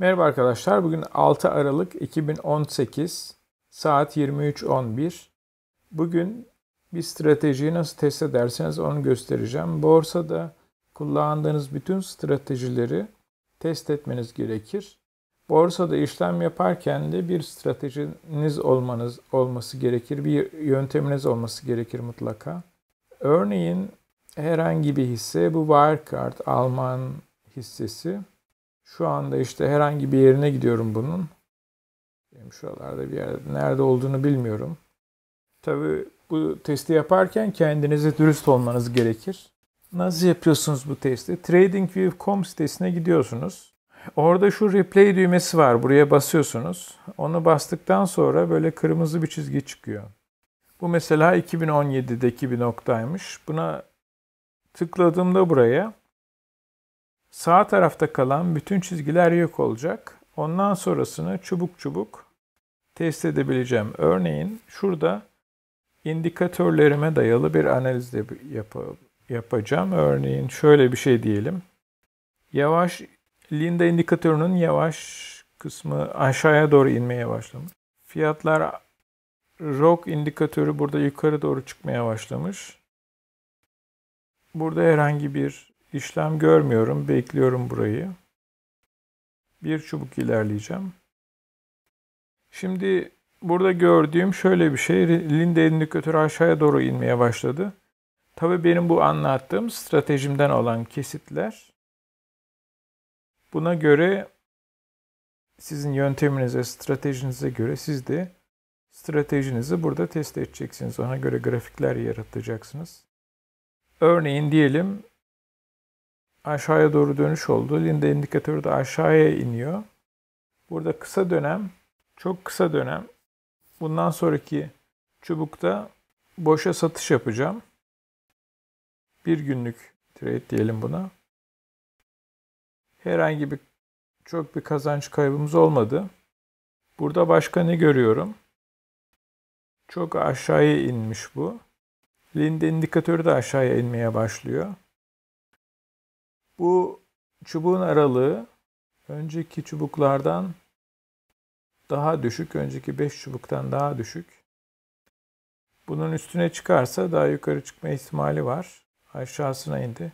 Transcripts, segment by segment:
Merhaba arkadaşlar. Bugün 6 Aralık 2018 saat 23.11. Bugün bir stratejiyi nasıl test ederseniz onu göstereceğim. Borsada kullandığınız bütün stratejileri test etmeniz gerekir. Borsada işlem yaparken de bir stratejiniz olmanız olması gerekir. Bir yönteminiz olması gerekir mutlaka. Örneğin herhangi bir hisse bu Wirecard Alman hissesi şu anda işte herhangi bir yerine gidiyorum bunun. Benim şuralarda bir yerde nerede olduğunu bilmiyorum. Tabii bu testi yaparken kendinize dürüst olmanız gerekir. Nasıl yapıyorsunuz bu testi? TradingView.com sitesine gidiyorsunuz. Orada şu replay düğmesi var. Buraya basıyorsunuz. Onu bastıktan sonra böyle kırmızı bir çizgi çıkıyor. Bu mesela 2017'deki bir noktaymış. Buna tıkladığımda buraya Sağ tarafta kalan bütün çizgiler yok olacak. Ondan sonrasını çubuk çubuk test edebileceğim. Örneğin şurada indikatörlerime dayalı bir analiz de yap yapacağım. Örneğin şöyle bir şey diyelim. Yavaş Linda indikatörünün yavaş kısmı aşağıya doğru inmeye başlamış. Fiyatlar ROG indikatörü burada yukarı doğru çıkmaya başlamış. Burada herhangi bir İşlem görmüyorum. Bekliyorum burayı. Bir çubuk ilerleyeceğim. Şimdi burada gördüğüm şöyle bir şey. Linde indikatörü aşağıya doğru inmeye başladı. Tabii benim bu anlattığım stratejimden olan kesitler. Buna göre sizin yönteminize, stratejinize göre siz de stratejinizi burada test edeceksiniz. Ona göre grafikler yaratacaksınız. Örneğin diyelim aşağıya doğru dönüş oldu. Linde indikatörü de aşağıya iniyor. Burada kısa dönem, çok kısa dönem. Bundan sonraki çubukta boşa satış yapacağım. Bir günlük trade diyelim buna. Herhangi bir çok bir kazanç kaybımız olmadı. Burada başka ne görüyorum? Çok aşağıya inmiş bu. Linde indikatörü de aşağıya inmeye başlıyor. Bu çubuğun aralığı önceki çubuklardan daha düşük. Önceki 5 çubuktan daha düşük. Bunun üstüne çıkarsa daha yukarı çıkma ihtimali var. Aşağısına indi.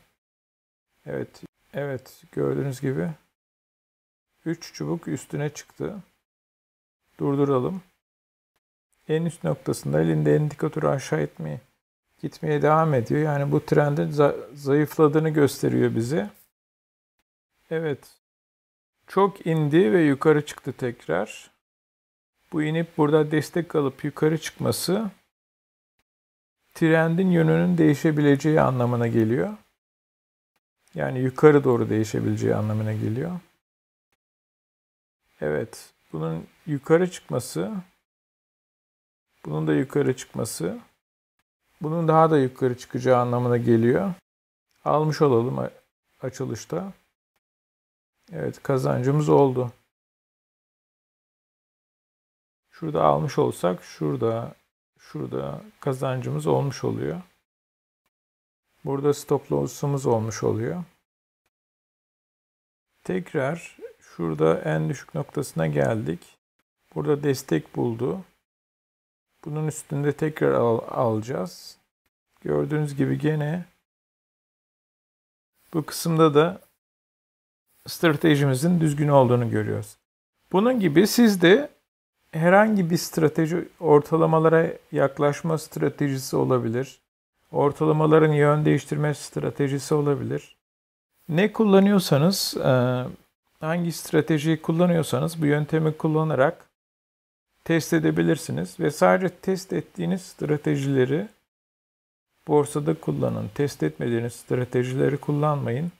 Evet, evet gördüğünüz gibi 3 çubuk üstüne çıktı. Durduralım. En üst noktasında elinde indikatörü aşağı itmeyi gitmeye devam ediyor. Yani bu trendin za- zayıfladığını gösteriyor bize. Evet. Çok indi ve yukarı çıktı tekrar. Bu inip burada destek alıp yukarı çıkması trendin yönünün değişebileceği anlamına geliyor. Yani yukarı doğru değişebileceği anlamına geliyor. Evet, bunun yukarı çıkması, bunun da yukarı çıkması bunun daha da yukarı çıkacağı anlamına geliyor. Almış olalım açılışta. Evet kazancımız oldu. Şurada almış olsak şurada şurada kazancımız olmuş oluyor. Burada stop loss'umuz olmuş oluyor. Tekrar şurada en düşük noktasına geldik. Burada destek buldu. Bunun üstünde tekrar al alacağız. Gördüğünüz gibi gene bu kısımda da stratejimizin düzgün olduğunu görüyoruz. Bunun gibi siz de herhangi bir strateji ortalamalara yaklaşma stratejisi olabilir. Ortalamaların yön değiştirme stratejisi olabilir. Ne kullanıyorsanız, hangi stratejiyi kullanıyorsanız bu yöntemi kullanarak test edebilirsiniz ve sadece test ettiğiniz stratejileri borsada kullanın. Test etmediğiniz stratejileri kullanmayın.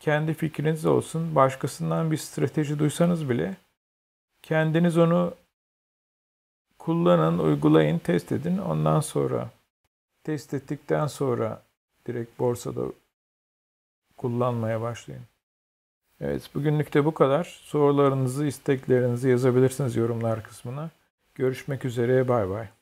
Kendi fikriniz olsun. Başkasından bir strateji duysanız bile kendiniz onu kullanın, uygulayın, test edin. Ondan sonra test ettikten sonra direkt borsada kullanmaya başlayın. Evet, bugünlük de bu kadar. Sorularınızı, isteklerinizi yazabilirsiniz yorumlar kısmına. Görüşmek üzere, bay bay.